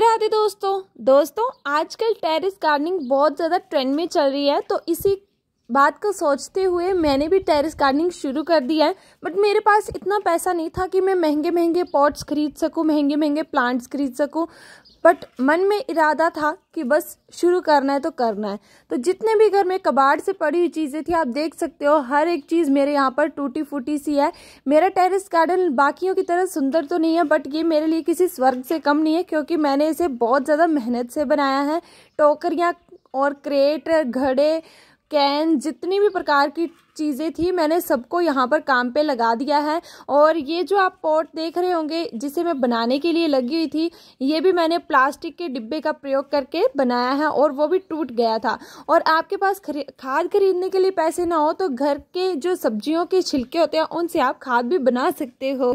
राधे दोस्तों दोस्तों आजकल टेरिस गार्डनिंग बहुत ज़्यादा ट्रेंड में चल रही है तो इसी बात को सोचते हुए मैंने भी टेरेस गार्डनिंग शुरू कर दिया है बट मेरे पास इतना पैसा नहीं था कि मैं महंगे महंगे पॉट्स खरीद सकूं महंगे महंगे प्लांट्स खरीद सकूं बट मन में इरादा था कि बस शुरू करना है तो करना है तो जितने भी घर में कबाड़ से पड़ी हुई चीज़ें थी आप देख सकते हो हर एक चीज़ मेरे यहाँ पर टूटी फूटी सी है मेरा टेरेस गार्डन बाकियों की तरह सुंदर तो नहीं है बट ये मेरे लिए किसी स्वर्ग से कम नहीं है क्योंकि मैंने इसे बहुत ज़्यादा मेहनत से बनाया है टोकरियाँ और क्रेट घड़े कैन जितनी भी प्रकार की चीज़ें थी मैंने सबको यहाँ पर काम पे लगा दिया है और ये जो आप पॉट देख रहे होंगे जिसे मैं बनाने के लिए लगी हुई थी ये भी मैंने प्लास्टिक के डिब्बे का प्रयोग करके बनाया है और वो भी टूट गया था और आपके पास खरी, खाद खरीदने के लिए पैसे ना हो तो घर के जो सब्जियों के छिलके होते हैं उनसे आप खाद भी बना सकते हो